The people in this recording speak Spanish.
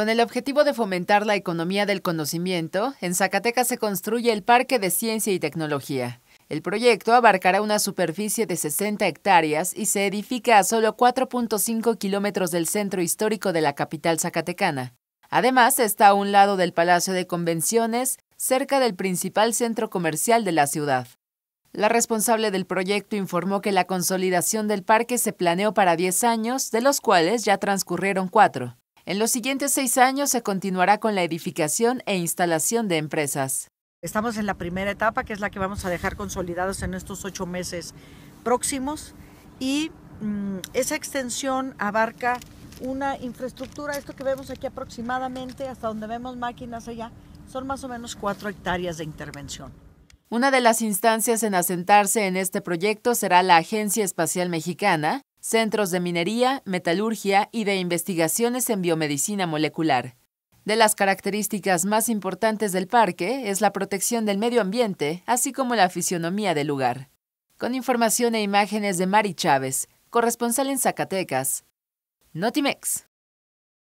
Con el objetivo de fomentar la economía del conocimiento, en Zacatecas se construye el Parque de Ciencia y Tecnología. El proyecto abarcará una superficie de 60 hectáreas y se edifica a solo 4.5 kilómetros del centro histórico de la capital zacatecana. Además, está a un lado del Palacio de Convenciones, cerca del principal centro comercial de la ciudad. La responsable del proyecto informó que la consolidación del parque se planeó para 10 años, de los cuales ya transcurrieron cuatro. En los siguientes seis años se continuará con la edificación e instalación de empresas. Estamos en la primera etapa, que es la que vamos a dejar consolidados en estos ocho meses próximos, y mm, esa extensión abarca una infraestructura, esto que vemos aquí aproximadamente, hasta donde vemos máquinas allá, son más o menos cuatro hectáreas de intervención. Una de las instancias en asentarse en este proyecto será la Agencia Espacial Mexicana, centros de minería, metalurgia y de investigaciones en biomedicina molecular. De las características más importantes del parque es la protección del medio ambiente, así como la fisionomía del lugar. Con información e imágenes de Mari Chávez, corresponsal en Zacatecas. Notimex.